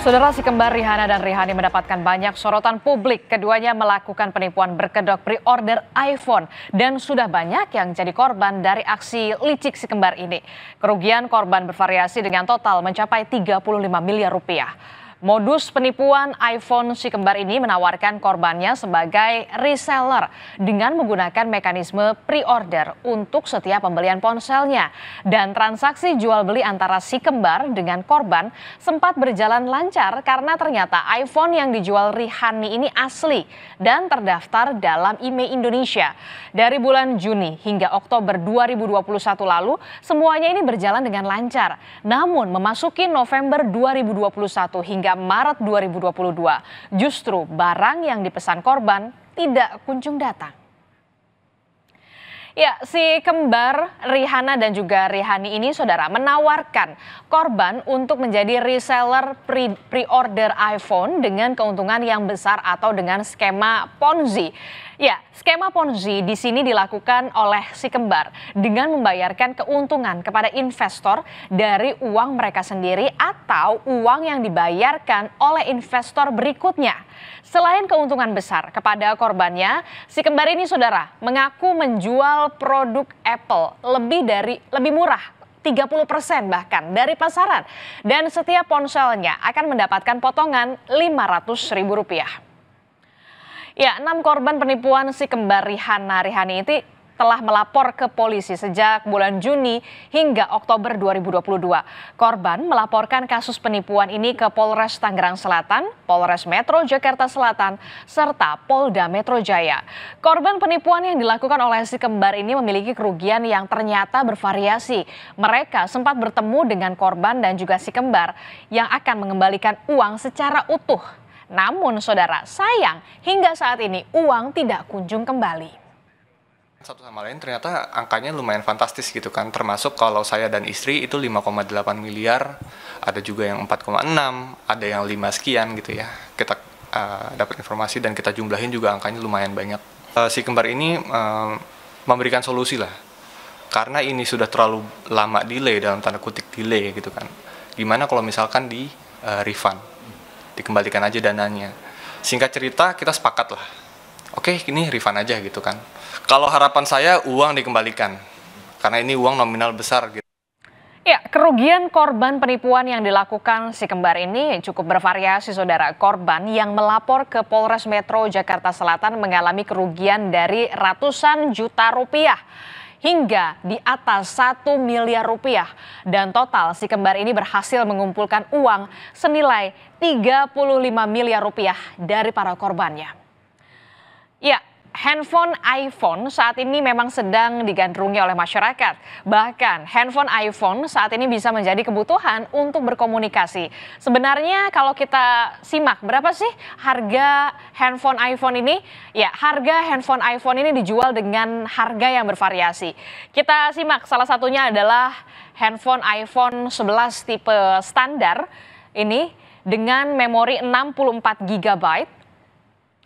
Saudara si kembar Rihanna dan Rihani mendapatkan banyak sorotan publik. Keduanya melakukan penipuan berkedok pre-order iPhone dan sudah banyak yang jadi korban dari aksi licik si kembar ini. Kerugian korban bervariasi dengan total mencapai 35 miliar rupiah. Modus penipuan iPhone si kembar ini menawarkan korbannya sebagai reseller dengan menggunakan mekanisme pre-order untuk setiap pembelian ponselnya. Dan transaksi jual beli antara si kembar dengan korban sempat berjalan lancar karena ternyata iPhone yang dijual Rihani ini asli dan terdaftar dalam IMEI e Indonesia. Dari bulan Juni hingga Oktober 2021 lalu, semuanya ini berjalan dengan lancar. Namun memasuki November 2021 hingga hingga Maret 2022. Justru barang yang dipesan korban tidak kunjung datang. Ya, si kembar Rihana dan juga Rihani ini saudara menawarkan korban untuk menjadi reseller pre-order pre iPhone dengan keuntungan yang besar atau dengan skema Ponzi. Ya, skema Ponzi di sini dilakukan oleh si kembar dengan membayarkan keuntungan kepada investor dari uang mereka sendiri atau uang yang dibayarkan oleh investor berikutnya. Selain keuntungan besar kepada korbannya, si kembar ini saudara mengaku menjual produk Apple lebih dari lebih murah 30% bahkan dari pasaran dan setiap ponselnya akan mendapatkan potongan 500 ribu rupiah. Ya, enam korban penipuan si kembar Rihanna Rihani itu telah melapor ke polisi sejak bulan Juni hingga Oktober 2022. Korban melaporkan kasus penipuan ini ke Polres Tangerang Selatan, Polres Metro Jakarta Selatan, serta Polda Metro Jaya. Korban penipuan yang dilakukan oleh si kembar ini memiliki kerugian yang ternyata bervariasi. Mereka sempat bertemu dengan korban dan juga si kembar yang akan mengembalikan uang secara utuh namun saudara, sayang hingga saat ini uang tidak kunjung kembali satu sama lain ternyata angkanya lumayan fantastis gitu kan termasuk kalau saya dan istri itu 5,8 miliar ada juga yang 4,6 ada yang 5 sekian gitu ya kita uh, dapat informasi dan kita jumlahin juga angkanya lumayan banyak uh, si kembar ini uh, memberikan solusi lah karena ini sudah terlalu lama delay dalam tanda kutip delay gitu kan gimana kalau misalkan di uh, refund dikembalikan aja dananya singkat cerita kita sepakat lah oke okay, ini refund aja gitu kan kalau harapan saya uang dikembalikan karena ini uang nominal besar gitu Ya, kerugian korban penipuan yang dilakukan si kembar ini cukup bervariasi saudara. Korban yang melapor ke Polres Metro Jakarta Selatan mengalami kerugian dari ratusan juta rupiah hingga di atas 1 miliar rupiah. Dan total si kembar ini berhasil mengumpulkan uang senilai 35 miliar rupiah dari para korbannya. Ya, handphone iPhone saat ini memang sedang digandrungi oleh masyarakat. Bahkan handphone iPhone saat ini bisa menjadi kebutuhan untuk berkomunikasi. Sebenarnya kalau kita simak berapa sih harga handphone iPhone ini? Ya, harga handphone iPhone ini dijual dengan harga yang bervariasi. Kita simak salah satunya adalah handphone iPhone 11 tipe standar ini dengan memori 64 GB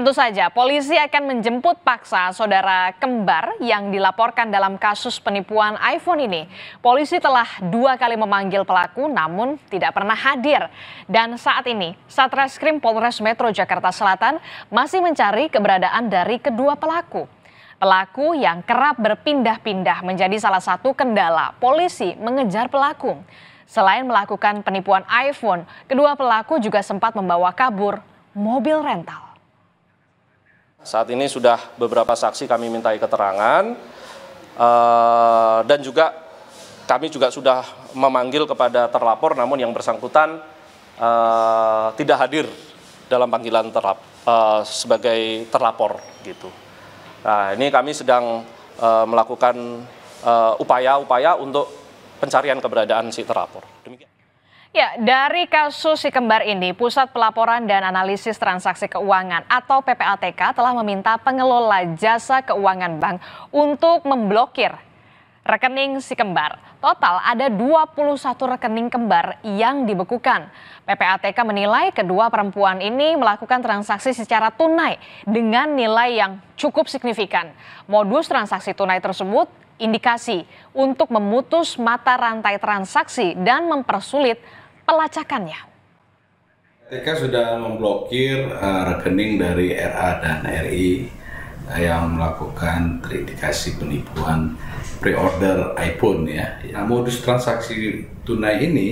Tentu saja, polisi akan menjemput paksa saudara kembar yang dilaporkan dalam kasus penipuan iPhone ini. Polisi telah dua kali memanggil pelaku, namun tidak pernah hadir. Dan saat ini, Satreskrim Polres Metro Jakarta Selatan masih mencari keberadaan dari kedua pelaku. Pelaku yang kerap berpindah-pindah menjadi salah satu kendala polisi mengejar pelaku. Selain melakukan penipuan iPhone, kedua pelaku juga sempat membawa kabur mobil rental. Saat ini sudah beberapa saksi kami mintai keterangan eh, dan juga kami juga sudah memanggil kepada terlapor namun yang bersangkutan eh, tidak hadir dalam panggilan terlap, eh, sebagai terlapor gitu. Nah, ini kami sedang melakukan upaya-upaya untuk pencarian keberadaan si terlapor. Ya, dari kasus si kembar ini, Pusat Pelaporan dan Analisis Transaksi Keuangan atau PPATK telah meminta pengelola jasa keuangan bank untuk memblokir rekening si kembar. Total ada 21 rekening kembar yang dibekukan. PPATK menilai kedua perempuan ini melakukan transaksi secara tunai dengan nilai yang cukup signifikan. Modus transaksi tunai tersebut indikasi untuk memutus mata rantai transaksi dan mempersulit pelacakannya. KPK sudah memblokir uh, rekening dari RA dan RI uh, eh, yang melakukan terindikasi penipuan pre-order iPhone ya. Nah, modus transaksi tunai ini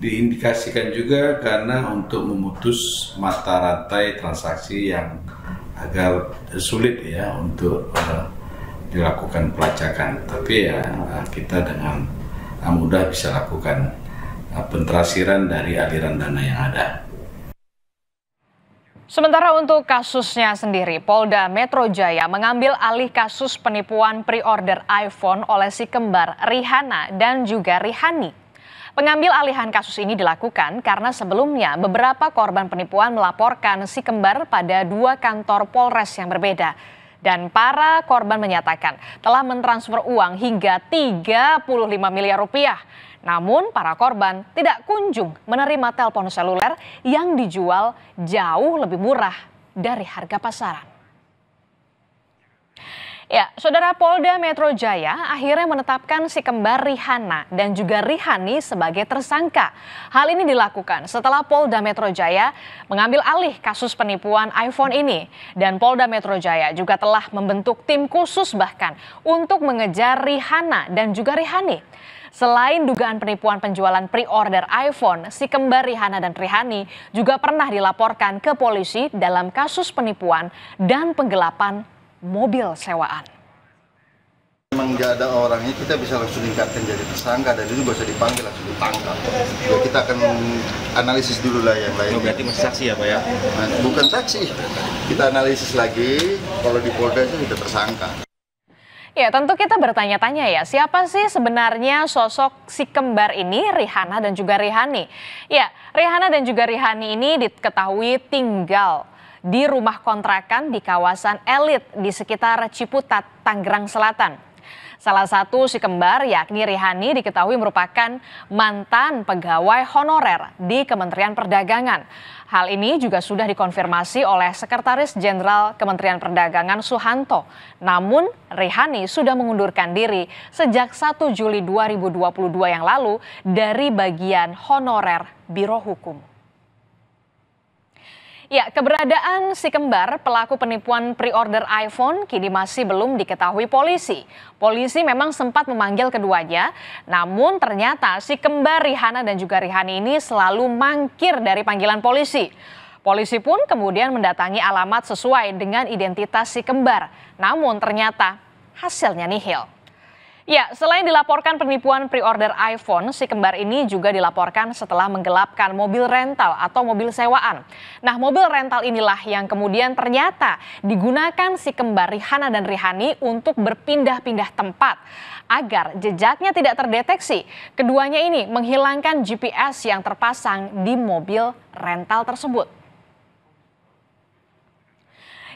diindikasikan juga karena untuk memutus mata rantai transaksi yang agar sulit ya untuk uh, dilakukan pelacakan tapi ya eh, kita dengan eh, mudah bisa lakukan eh, pentrasiran dari aliran dana yang ada. Sementara untuk kasusnya sendiri, Polda Metro Jaya mengambil alih kasus penipuan pre-order iPhone oleh si kembar Rihana dan juga Rihani. Pengambil alihan kasus ini dilakukan karena sebelumnya beberapa korban penipuan melaporkan si kembar pada dua kantor Polres yang berbeda. Dan para korban menyatakan telah mentransfer uang hingga 35 miliar rupiah. Namun para korban tidak kunjung menerima telepon seluler yang dijual jauh lebih murah dari harga pasaran. Ya, Saudara Polda Metro Jaya akhirnya menetapkan si kembar Rihana dan juga Rihani sebagai tersangka. Hal ini dilakukan setelah Polda Metro Jaya mengambil alih kasus penipuan iPhone ini. Dan Polda Metro Jaya juga telah membentuk tim khusus bahkan untuk mengejar Rihana dan juga Rihani. Selain dugaan penipuan penjualan pre-order iPhone, si kembar Rihana dan Rihani juga pernah dilaporkan ke polisi dalam kasus penipuan dan penggelapan mobil sewaan. Memang nggak ada orangnya, kita bisa langsung tingkatkan jadi tersangka dan itu bisa dipanggil langsung ditangkap. Ya, kita akan analisis dulu lah yang lain. Oh, berarti masih saksi ya Pak ya? Nah, bukan saksi, kita analisis lagi, kalau di Polda itu sudah tersangka. Ya tentu kita bertanya-tanya ya, siapa sih sebenarnya sosok si kembar ini Rihana dan juga Rihani? Ya, Rihana dan juga Rihani ini diketahui tinggal di rumah kontrakan di kawasan elit di sekitar Ciputat, Tangerang Selatan. Salah satu si kembar yakni Rihani diketahui merupakan mantan pegawai honorer di Kementerian Perdagangan. Hal ini juga sudah dikonfirmasi oleh Sekretaris Jenderal Kementerian Perdagangan Suhanto. Namun Rihani sudah mengundurkan diri sejak 1 Juli 2022 yang lalu dari bagian honorer Biro Hukum. Ya, keberadaan si kembar pelaku penipuan pre-order iPhone kini masih belum diketahui polisi. Polisi memang sempat memanggil keduanya, namun ternyata si kembar Rihana dan juga Rihani ini selalu mangkir dari panggilan polisi. Polisi pun kemudian mendatangi alamat sesuai dengan identitas si kembar, namun ternyata hasilnya nihil. Ya, selain dilaporkan penipuan pre-order iPhone, si kembar ini juga dilaporkan setelah menggelapkan mobil rental atau mobil sewaan. Nah, mobil rental inilah yang kemudian ternyata digunakan si kembar Rihana dan Rihani untuk berpindah-pindah tempat agar jejaknya tidak terdeteksi. Keduanya ini menghilangkan GPS yang terpasang di mobil rental tersebut.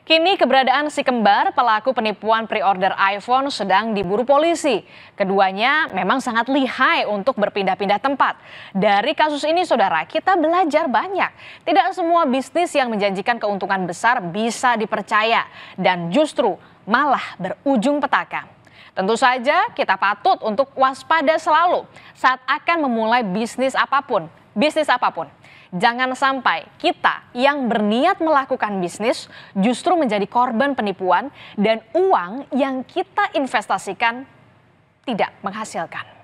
Kini keberadaan si kembar pelaku penipuan pre-order iPhone sedang diburu polisi. Keduanya memang sangat lihai untuk berpindah-pindah tempat. Dari kasus ini saudara kita belajar banyak. Tidak semua bisnis yang menjanjikan keuntungan besar bisa dipercaya dan justru malah berujung petaka. Tentu saja kita patut untuk waspada selalu saat akan memulai bisnis apapun. Bisnis apapun. Jangan sampai kita yang berniat melakukan bisnis justru menjadi korban penipuan dan uang yang kita investasikan tidak menghasilkan.